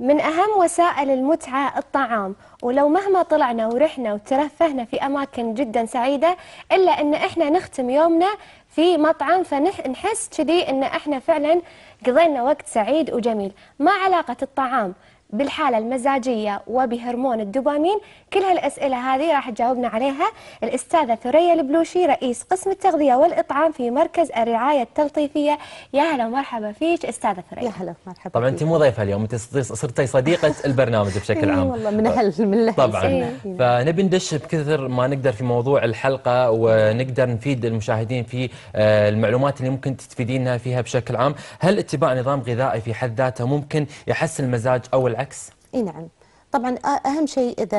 من أهم وسائل المتعة الطعام ولو مهما طلعنا ورحنا وترفهنا في أماكن جدا سعيدة إلا أن إحنا نختم يومنا في مطعم فنحس كذي أن إحنا فعلا قضينا وقت سعيد وجميل ما علاقة الطعام بالحالة المزاجية وبهرمون الدوبامين كل هالأسئلة هذه راح تجاوبنا عليها الأستاذة ثريا البلوشي رئيس قسم التغذية والإطعام في مركز الرعاية التلطيفية يا هلا ومرحبا فيك أستاذة ثريا يا هلا مرحبا طبعا أنت مو ضيفة اليوم أنت صرتي صديقة البرنامج بشكل عام والله من أهل من أهل طبعا فنبي ندش بكثر ما نقدر في موضوع الحلقة ونقدر نفيد المشاهدين في آه، المعلومات اللي ممكن تستفيدينها فيها بشكل عام هل اتباع نظام غذائي في حد ذاته ممكن يحسن المزاج أو والعكس اي نعم طبعا اهم شيء اذا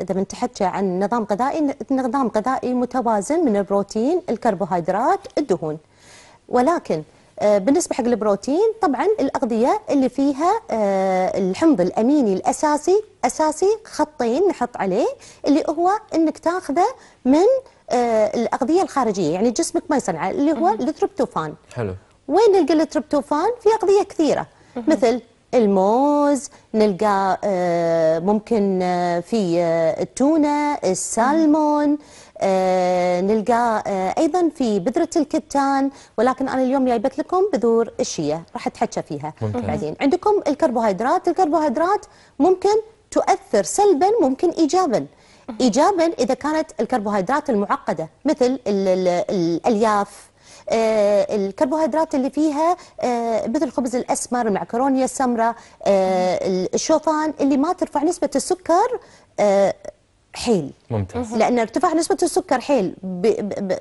اذا بنتحكى عن نظام غذائي نظام غذائي متوازن من البروتين الكربوهيدرات الدهون ولكن بالنسبه حق البروتين طبعا الاغذيه اللي فيها الحمض الاميني الاساسي اساسي خطين نحط عليه اللي هو انك تاخذه من الاغذيه الخارجيه يعني جسمك ما يصنعه اللي هو التريبتوفان حلو وين نلقى التريبتوفان في اغذيه كثيره مثل الموز نلقى آه، ممكن آه، في آه، التونة السالمون نلقى أيضا في بذرة الكتان ولكن أنا اليوم جايبت لكم بذور الشيا راح أتحكى فيها بعدين عندكم الكربوهيدرات الكربوهيدرات ممكن تؤثر سلبا ممكن إيجابا إيجابا إذا كانت الكربوهيدرات المعقدة مثل الألياف آه، الكربوهيدرات اللي فيها آه، مثل الخبز الاسمر المعكرونه السمراء آه، الشوفان اللي ما ترفع نسبه السكر حيل ممتاز لان ارتفاع نسبه السكر حيل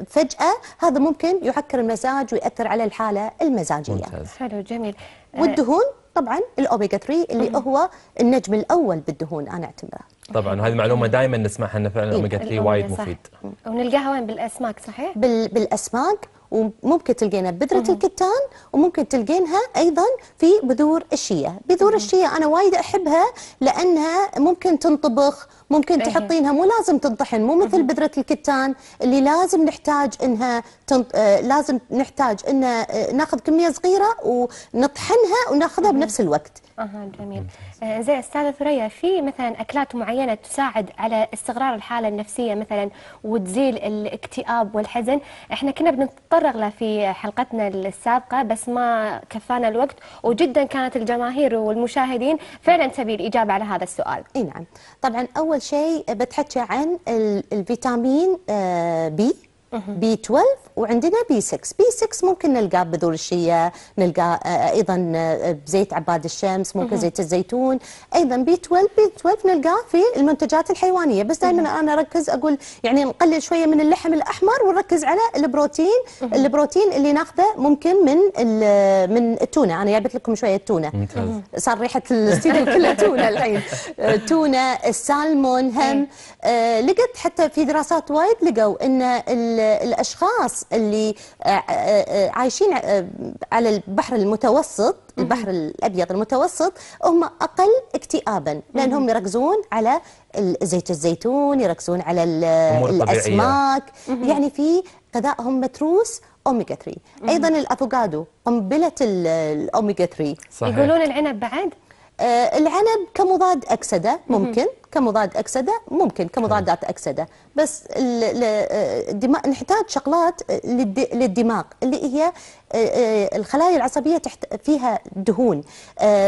فجاه هذا ممكن يحكر المزاج وياثر على الحاله المزاجيه ممتاز. حلو جميل والدهون طبعا الاوميجا 3 اللي مم. هو النجم الاول بالدهون انا اعتبره طبعا هذه معلومه دائما نسمعها ان فعلا إيه. الاوميجا 3 وايد مفيد ونلقاها وين بالاسماك صحيح بال... بالاسماك وممكن تلقينها ببذره الكتان وممكن تلقينها ايضا في بذور الشيا بذور الشيا انا وايد احبها لانها ممكن تنطبخ ممكن إيه. تحطينها مو لازم تنطحن مو مثل بذره الكتان اللي لازم نحتاج انها تنط... آه، لازم نحتاج ان آه، ناخذ كميه صغيره ونطحنها وناخذها بنفس الوقت اها جميل آه، زي استاذه ثريا في مثلا اكلات معينه تساعد على استقرار الحاله النفسيه مثلا وتزيل الاكتئاب والحزن احنا كنا بنتطرق له في حلقتنا السابقه بس ما كفانا الوقت وجدا كانت الجماهير والمشاهدين فعلا تبي الاجابه على هذا السؤال اي نعم طبعا اول شيء بتحكي عن الفيتامين آه، بي بي 12 وعندنا بي 6 بي 6 ممكن نلقاه بذور الشيا نلقاه ايضا آه، بزيت عباد الشمس ممكن زيت الزيتون ايضا بي 12 بي 12 نلقاه في المنتجات الحيوانيه بس دائما انا اركز اقول يعني نقلل شويه من اللحم الاحمر ونركز على البروتين البروتين اللي ناخذه ممكن من من التونه انا جايبت لكم شويه التونه صار ريحه الاستديو كلها تونه الحين التونه آه، السالمون هم آه، لقيت حتى في دراسات وايد لقوا ان الاشخاص اللي آه، آه، عايشين آه، على البحر المتوسط البحر الابيض المتوسط هم اقل اكتئابا لانهم يركزون على زيت الزيتون يركزون على الاسماك يعني في غذائهم متروس اوميجا 3 ايضا الافوكادو قنبله الاوميجا 3 صحيح. يقولون العنب بعد آه، العنب كمضاد أكسدة ممكن كمضاد أكسدة ممكن كمضادات أكسدة بس الدماغ آه، نحتاج شغلات للدماغ اللي هي آه، الخلايا العصبية فيها دهون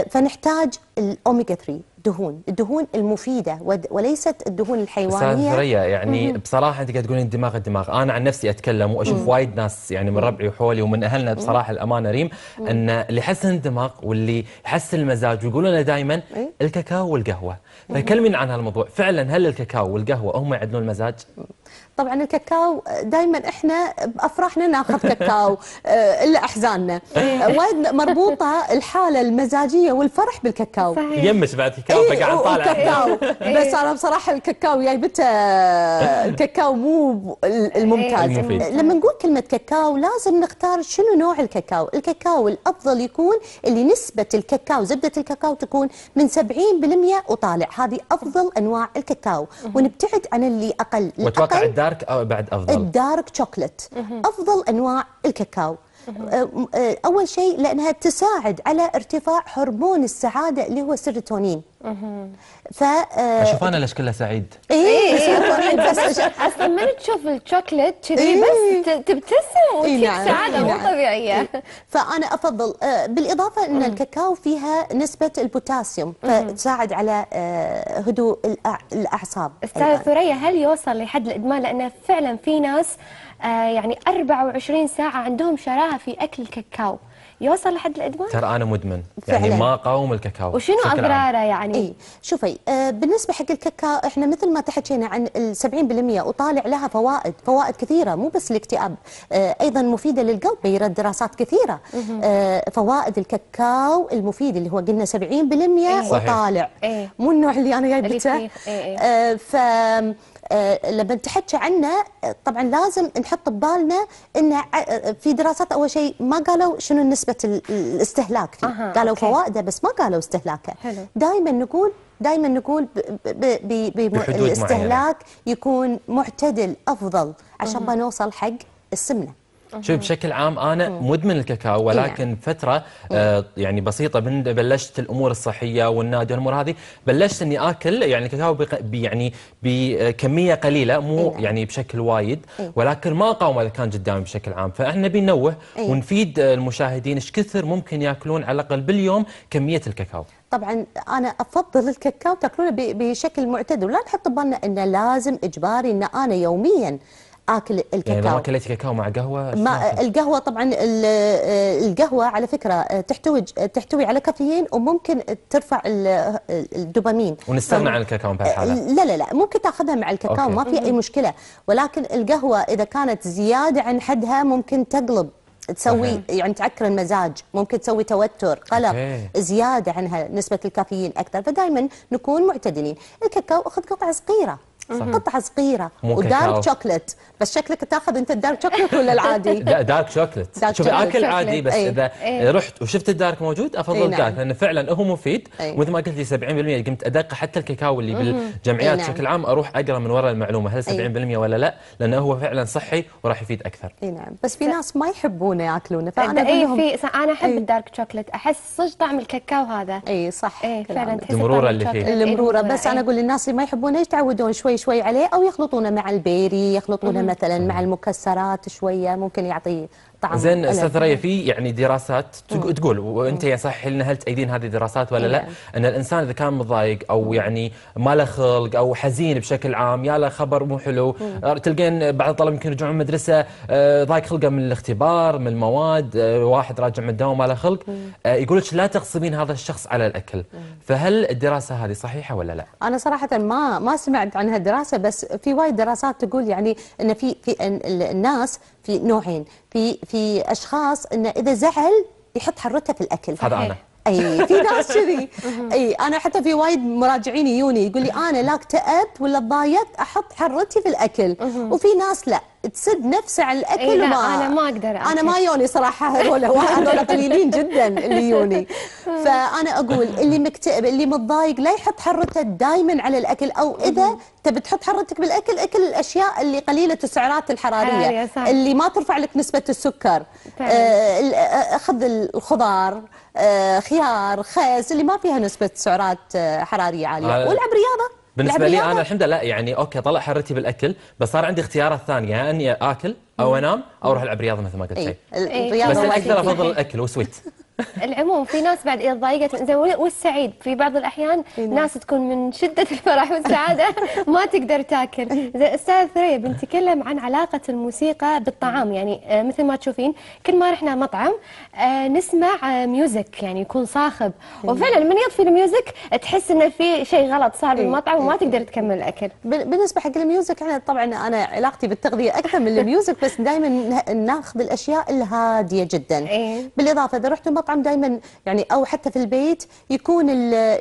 فنحتاج الأوميجا 3 دهون الدهون المفيدة وليست الدهون الحيوانية ثريا يعني مم. بصراحة أنت قاعد تقولين دماغ الدماغ أنا عن نفسي أتكلم وأشوف وايد ناس يعني من ربعي وحولي ومن أهلنا بصراحة الأمانة ريم أن اللي يحسن الدماغ واللي يحسن المزاج ويقولوا لنا دائما إيه. الكاكاو والقهوة فكلمين عن هالموضوع فعلا هل الكاكاو والقهوة هم يعدلون المزاج؟ طبعا الكاكاو دائما احنا بافراحنا ناخذ كاكاو آه، الا احزاننا إيه. وايد مربوطه الحاله المزاجيه والفرح بالكاكاو يمس بعد كاكاو إيه، قاعد طالع كاكاو إيه. بس انا بصراحه الكاكاو جايبته يعني الكاكاو مو الممتاز لما نقول كلمه كاكاو لازم نختار شنو نوع الكاكاو الكاكاو الافضل يكون اللي نسبه الكاكاو زبده الكاكاو تكون من 70% وطالع هذه افضل انواع الكاكاو ونبتعد عن اللي اقل الاقل بعد دارك أو بعد افضل الدارك شوكلت افضل انواع الكاكاو أه، اول شيء لانها تساعد على ارتفاع هرمون السعاده اللي هو السيروتونين ف اشوف آه، انا ليش كلها سعيد اي اصلا من تشوف الشوكلت كذي بس تبتسم وتشوف سعاده مو نعم. طبيعيه فانا افضل آه، بالاضافه ان الكاكاو فيها نسبه البوتاسيوم فتساعد على آه، هدوء الاعصاب استاذه ثريا هل يوصل لحد الادمان لانه فعلا في ناس يعني 24 ساعه عندهم شراهه في اكل الكاكاو يوصل لحد الادمان ترى انا مدمن يعني ما اقاوم الكاكاو وشنو اضراره يعني اي شوفي آه بالنسبه حق الكاكاو احنا مثل ما تحكينا عن ال 70% وطالع لها فوائد فوائد كثيره مو بس الاكتئاب آه ايضا مفيده للقلب بيرد دراسات كثيره آه فوائد الكاكاو المفيد اللي هو قلنا 70% إيه. وطالع إيه. مو النوع اللي انا جايبته إيه،, إيه. آه ف آه، لما تحكي عنه طبعا لازم نحط ببالنا انه آه، في دراسات اول شيء ما قالوا شنو نسبه الاستهلاك فيه أه. قالوا أوكي. فوائده بس ما قالوا استهلاكه دائما نقول دائما نقول بالاستهلاك معينة. يكون معتدل افضل عشان ما نوصل حق السمنه شوف بشكل عام انا مدمن الكاكاو إيه. ولكن فتره آه يعني بسيطه من بلشت الامور الصحيه والنادي والامور هذه بلشت اني اكل يعني الكاكاو يعني بكميه آه، قليله مو إيه. يعني بشكل وايد إيه. ولكن ما اقاوم اذا كان قدامي بشكل عام فاحنا بننوه ونفيد آه، المشاهدين ايش كثر ممكن ياكلون على الاقل باليوم كميه الكاكاو طبعا انا افضل الكاكاو تاكلونه بشكل معتدل ولا نحط ببالنا انه لازم اجباري ان انا يوميا اكل الكاكاو يعني لو كليتي كاكاو مع قهوه ما القهوه طبعا آه، القهوه على فكره آه، تحتوي آه، تحتوي على كافيين وممكن ترفع الدوبامين ونستغنى عن الكاكاو بهالحاله لا لا لا ممكن تاخذها مع الكاكاو أوكي. ما في اي مشكله ولكن القهوه اذا كانت زياده عن حدها ممكن تقلب تسوي يعني تعكر المزاج ممكن تسوي توتر قلق زياده عنها نسبه الكافيين اكثر فدائما نكون معتدلين الكاكاو اخذ قطع صغيره قطعه صغيره ودارك شوكلت بس شكلك تاخذ انت الدارك شوكلت ولا العادي؟ لا دارك شوكلت شوف اكل عادي بس ايه. اذا ايه. رحت وشفت الدارك موجود افضل ايه نعم. الدارك لانه فعلا هو مفيد ايه. ومثل ما قلت لي 70% قمت ادق حتى الكاكاو اللي بالجمعيات إيه، نعم. بشكل نعم. عام اروح اقرا من وراء المعلومه هل 70% ايه. ولا لا لانه هو فعلا صحي وراح يفيد اكثر. اي نعم بس في ناس ما يحبونه ياكلونه إيه، فانا اي في انا احب إيه. الدارك شوكلت احس صج طعم الكاكاو هذا. اي صح اي فعلا المروره اللي فيه المروره بس انا اقول للناس اللي ما يحبونه يتعودون شوي شوي شوي عليه او يخلطونه مع البيري يخلطونه مثلا مع المكسرات شويه ممكن يعطي طعم زين استاذ ريا في يعني دراسات تقول وانت يا صح لنا هل تأيدين هذه الدراسات ولا لا إيه. ان الانسان اذا كان متضايق او يعني ما له خلق او حزين بشكل عام يا له خبر مو حلو أه، تلقين بعض الطلبه يمكن يرجعون المدرسه أه، ضايق خلقه من الاختبار من المواد أه، واحد راجع من الدوام ما له خلق يقول لك لا تغصبين هذا الشخص على الاكل فهل الدراسه هذه صحيحه ولا لا؟ انا صراحه ما ما سمعت عن هالدراسه بس في وايد دراسات تقول يعني ان في في الناس في نوعين في في اشخاص انه اذا زعل يحط حرته في الاكل هذا انا اي في ناس كذي اي انا حتى في وايد مراجعين يوني يقول لي انا لا اكتئبت ولا ضايقت احط حرتي في الاكل وفي ناس لا تسد نفسها على الاكل إيه وما انا ما اقدر أكل. انا ما يوني صراحه هذول هذول قليلين جدا اللي يوني فانا اقول اللي مكتئب اللي متضايق لا يحط حرته دائما على الاكل او اذا تبي تحط حرتك بالاكل اكل الاشياء اللي قليله السعرات الحراريه اللي ما ترفع لك نسبه السكر طيب. آه، آه، اخذ خذ الخضار آه، خيار خس اللي ما فيها نسبه سعرات حراريه عاليه والعب رياضه بالنسبه لي انا الحمد لله يعني اوكي طلع حرتي بالاكل بس صار عندي اختيارات ثانيه اني اكل او انام او اروح العب رياضه مثل ما قلت إيه. شيء إيه. بس الاكثر افضل الاكل وسويت العموم في ناس بعد اذا ضايقت زين والسعيد في بعض الاحيان ناس تكون من شده الفرح والسعاده ما تقدر تاكل زين استاذ ثريا بنتكلم عن علاقه الموسيقى بالطعام يعني آه، مثل ما تشوفين كل ما رحنا مطعم آه، نسمع ميوزك آه، يعني يكون صاخب وفعلا من يطفي الميوزك تحس انه في شيء غلط صار إيه، بالمطعم وما إيه، تقدر إيه. تكمل الاكل بالنسبه حق الميوزك انا طبعا انا علاقتي بالتغذيه اكثر من الميوزك بس دائما ناخذ الاشياء الهاديه جدا بالاضافه اذا رحتوا المطعم دائما يعني او حتى في البيت يكون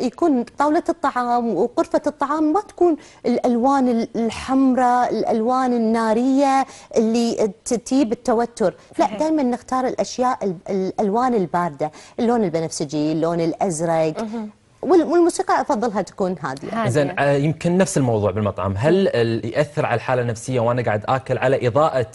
يكون طاوله الطعام وغرفه الطعام ما تكون الالوان الحمراء الالوان الناريه اللي تجيب التوتر لا دائما نختار الاشياء الالوان البارده اللون البنفسجي اللون الازرق والموسيقى افضلها تكون هاديه. زين آه، يمكن نفس الموضوع بالمطعم، هل ياثر على الحاله النفسيه وانا قاعد اكل على اضاءه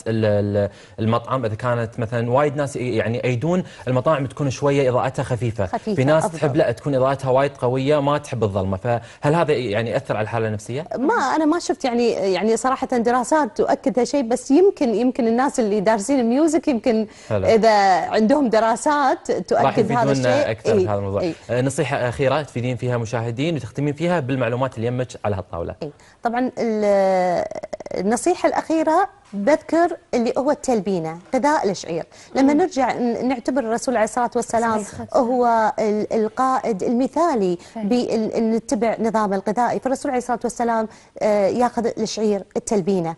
المطعم اذا كانت مثلا وايد ناس يعني ايدون المطاعم تكون شويه اضاءتها خفيفه، خفيفة في ناس أفضل. تحب لا تكون اضاءتها وايد قويه ما تحب الظلمه، فهل هذا يعني ياثر على الحاله النفسيه؟ ما انا ما شفت يعني يعني صراحه دراسات تؤكد هالشيء بس يمكن يمكن الناس اللي دارسين الميوزك يمكن هلا. اذا عندهم دراسات تؤكد هذا الشيء. راح يفيدونا اكثر إيه؟ الموضوع. إيه؟ نصيحه اخيره تفيدين فيها مشاهدين وتختمين فيها بالمعلومات اللي يمك على هالطاوله. طبعا النصيحه الاخيره بذكر اللي هو التلبينه غذاء الشعير لما نرجع نعتبر الرسول عليه الصلاه والسلام هو القائد المثالي بان نتبع نظام الغذائي فالرسول عليه الصلاه والسلام آه، ياخذ الشعير التلبينه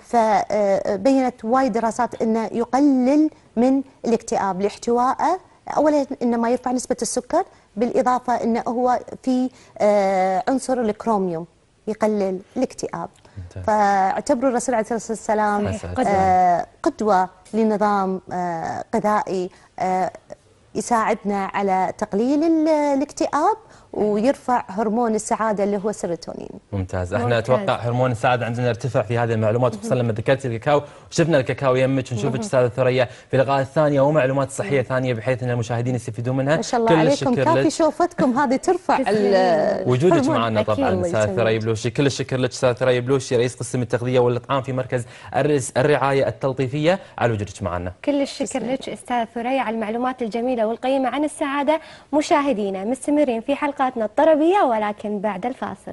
فبينت آه، وايد دراسات انه يقلل من الاكتئاب لاحتوائه اولا انه ما يرفع نسبه السكر بالإضافة أنه هو في آه، عنصر الكروميوم يقلل الاكتئاب فاعتبروا الرسول عليه الصلاة والسلام قدوة, آه، قدوة لنظام آه، غذائي يساعدنا على تقليل الاكتئاب ويرفع هرمون السعاده اللي هو السيروتونين. ممتاز، احنا ممتاز. اتوقع هرمون السعاده عندنا ارتفع في هذه المعلومات خصوصا لما ذكرت الكاكاو شفنا الكاكاو يمك ونشوفك استاذه ثريا في لقاء ثانيه ومعلومات صحيه ثانيه بحيث ان المشاهدين يستفيدون منها. ما شاء الله عليكم كافي شوفتكم هذه ترفع وجودك معنا طبعا استاذه ثريا بلوشي، كل الشكر لك استاذه ثريا بلوشي رئيس قسم التغذيه والاطعام في مركز الرعايه التلطيفيه على وجودك معنا. كل الشكر لك استاذه ثريا على المعلومات الجميله والقيمه عن السعاده، مشاهدينا مستمرين في حلقه حلقاتنا الطربية ولكن بعد الفاصل